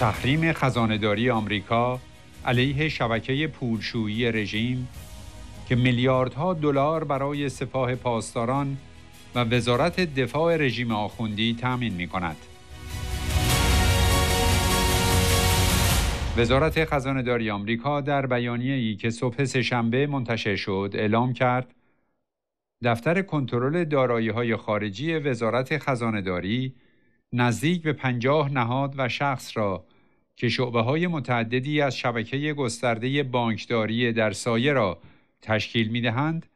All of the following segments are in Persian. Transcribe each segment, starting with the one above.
تحریم خزانهداری آمریکا علیه شبکه پولشویی رژیم که میلیاردها دلار برای سپاه پاسداران و وزارت دفاع رژیم آخوندی تامین می کند. وزارت خزانداری آمریکا در بیانیه ای که صبح سهشنبه منتشر شد اعلام کرد دفتر کنترل دارایی های خارجی وزارت خزانداری نزدیک به پنجاه نهاد و شخص را که شعبه های متعددی از شبکه گسترده بانکداری در سایه را تشکیل می دهند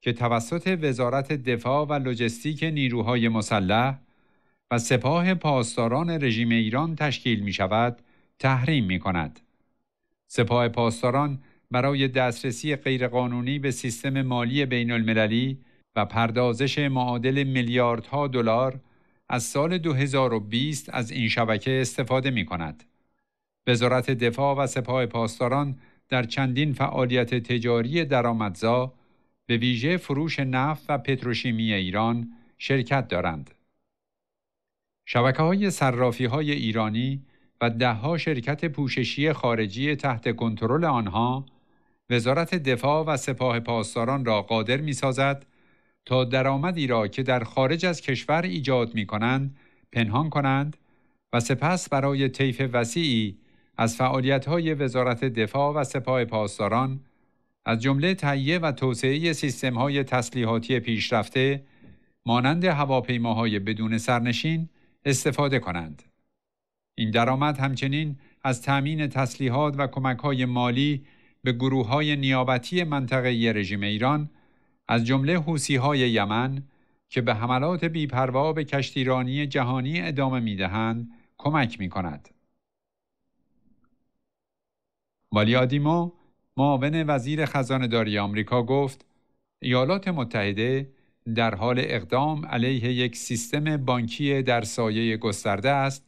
که توسط وزارت دفاع و لوجستیک نیروهای مسلح و سپاه پاسداران رژیم ایران تشکیل می شود تحریم می کند. سپاه پاسداران برای دسترسی غیرقانونی به سیستم مالی بین المللی و پردازش معادل میلیاردها دلار از سال 2020 از این شبکه استفاده می کند. وزارت دفاع و سپاه پاسداران در چندین فعالیت تجاری درآمدزا به ویژه فروش نفت و پتروشیمی ایران شرکت دارند. شبکه های صرافی های ایرانی و دهها شرکت پوششی خارجی تحت کنترل آنها وزارت دفاع و سپاه پاسداران را قادر می سازد تا درآمدی را که در خارج از کشور ایجاد می کنند پنهان کنند و سپس برای طیف وسیعی از های وزارت دفاع و سپاه پاسداران از جمله تهیه و توسعه های تسلیحاتی پیشرفته مانند هواپیماهای بدون سرنشین استفاده کنند. این درآمد همچنین از تأمین تسلیحات و های مالی به های نیابتی منطقه رژیم ایران از جمله های یمن که به حملات بیپروا به کشتیرانی جهانی ادامه میدهند کمک می کند. والیادیمو معاون وزیر خزانه داری آمریکا گفت ایالات متحده در حال اقدام علیه یک سیستم بانکی در سایه گسترده است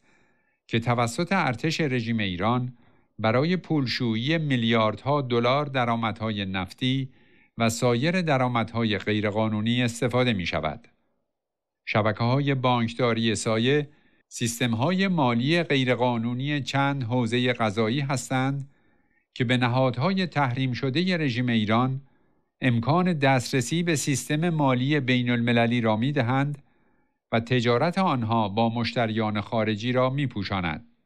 که توسط ارتش رژیم ایران برای پولشویی میلیاردها دلار درآمدهای نفتی و سایر درآمدهای غیرقانونی استفاده می شود. شبکه های بانکداری سایه سیستم های مالی غیرقانونی چند حوزه غذایی هستند که به نهادهای تحریم شده رژیم ایران امکان دسترسی به سیستم مالی بین المللی را می دهند و تجارت آنها با مشتریان خارجی را می پوشاند.